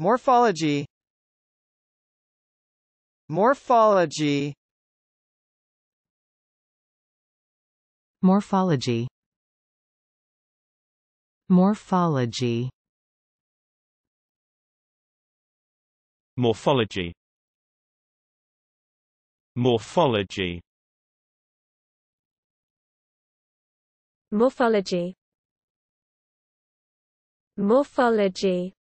Morphology Morphology Morphology Morphology Morphology Morphology Morphology Morphology